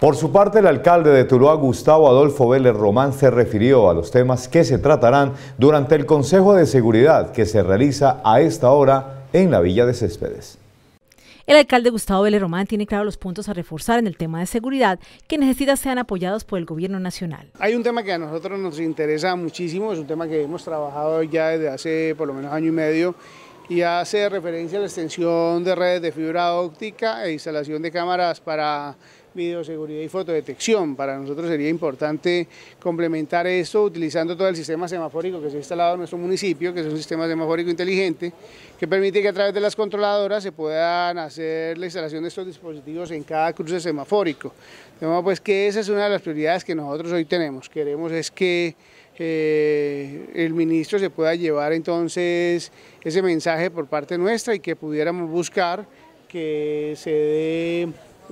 Por su parte, el alcalde de Tuluá, Gustavo Adolfo Vélez Román, se refirió a los temas que se tratarán durante el Consejo de Seguridad que se realiza a esta hora en la Villa de Céspedes. El alcalde Gustavo Vélez Román tiene claro los puntos a reforzar en el tema de seguridad que necesita sean apoyados por el gobierno nacional. Hay un tema que a nosotros nos interesa muchísimo, es un tema que hemos trabajado ya desde hace por lo menos año y medio y hace referencia a la extensión de redes de fibra óptica e instalación de cámaras para videoseguridad y fotodetección. Para nosotros sería importante complementar esto utilizando todo el sistema semafórico que se ha instalado en nuestro municipio, que es un sistema semafórico inteligente, que permite que a través de las controladoras se puedan hacer la instalación de estos dispositivos en cada cruce semafórico. Entonces, pues que esa es una de las prioridades que nosotros hoy tenemos. Queremos es que eh, el ministro se pueda llevar entonces ese mensaje por parte nuestra y que pudiéramos buscar que se dé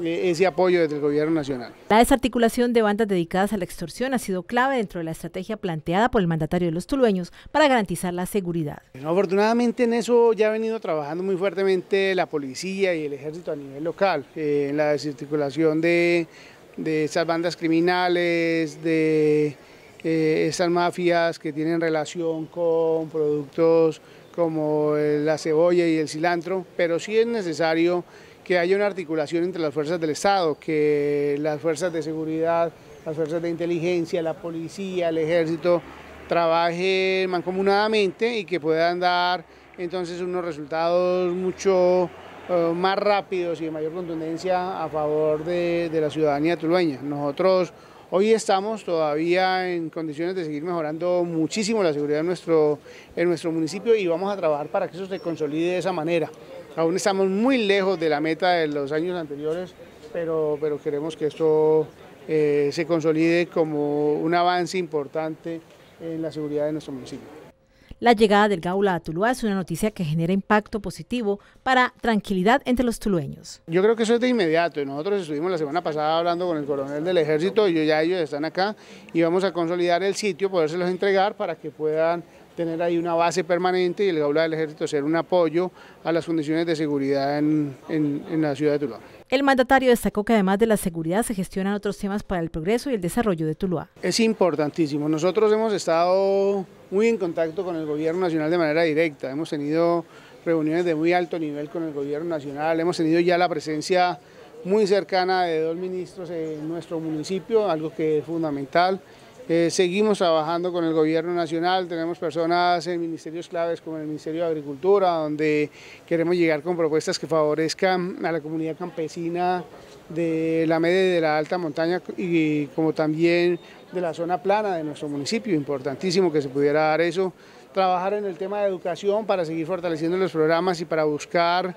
eh, ese apoyo desde el gobierno nacional. La desarticulación de bandas dedicadas a la extorsión ha sido clave dentro de la estrategia planteada por el mandatario de los tulueños para garantizar la seguridad. afortunadamente en eso ya ha venido trabajando muy fuertemente la policía y el ejército a nivel local, eh, en la desarticulación de, de esas bandas criminales, de eh, esas mafias que tienen relación con productos como eh, la cebolla y el cilantro, pero sí es necesario que haya una articulación entre las fuerzas del Estado, que las fuerzas de seguridad, las fuerzas de inteligencia, la policía, el ejército, trabajen mancomunadamente y que puedan dar entonces unos resultados mucho eh, más rápidos y de mayor contundencia a favor de, de la ciudadanía tulueña. Nosotros Hoy estamos todavía en condiciones de seguir mejorando muchísimo la seguridad en nuestro, en nuestro municipio y vamos a trabajar para que eso se consolide de esa manera. Aún estamos muy lejos de la meta de los años anteriores, pero, pero queremos que esto eh, se consolide como un avance importante en la seguridad de nuestro municipio. La llegada del Gaula a Tuluá es una noticia que genera impacto positivo para tranquilidad entre los tulueños. Yo creo que eso es de inmediato nosotros estuvimos la semana pasada hablando con el coronel del ejército y ya ellos están acá y vamos a consolidar el sitio, podérselos entregar para que puedan tener ahí una base permanente y el Gaula del Ejército ser un apoyo a las condiciones de seguridad en, en la ciudad de Tuluá. El mandatario destacó que además de la seguridad se gestionan otros temas para el progreso y el desarrollo de Tuluá. Es importantísimo. Nosotros hemos estado muy en contacto con el gobierno nacional de manera directa. Hemos tenido reuniones de muy alto nivel con el gobierno nacional. Hemos tenido ya la presencia muy cercana de dos ministros en nuestro municipio, algo que es fundamental. Eh, seguimos trabajando con el gobierno nacional, tenemos personas en ministerios claves como el Ministerio de Agricultura, donde queremos llegar con propuestas que favorezcan a la comunidad campesina de la media y de la alta montaña y como también de la zona plana de nuestro municipio, importantísimo que se pudiera dar eso, trabajar en el tema de educación para seguir fortaleciendo los programas y para buscar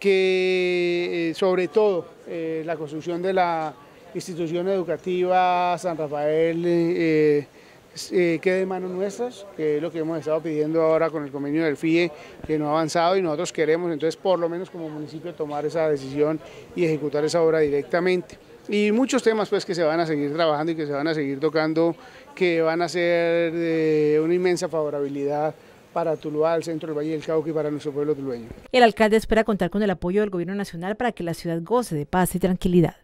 que eh, sobre todo eh, la construcción de la institución educativa San Rafael eh, eh, eh, quede en manos nuestras, que es lo que hemos estado pidiendo ahora con el convenio del FIE, que no ha avanzado y nosotros queremos entonces por lo menos como municipio tomar esa decisión y ejecutar esa obra directamente. Y muchos temas pues que se van a seguir trabajando y que se van a seguir tocando, que van a ser de una inmensa favorabilidad para Tuluá, el centro del Valle del Cauca y para nuestro pueblo tulueño. El alcalde espera contar con el apoyo del gobierno nacional para que la ciudad goce de paz y tranquilidad.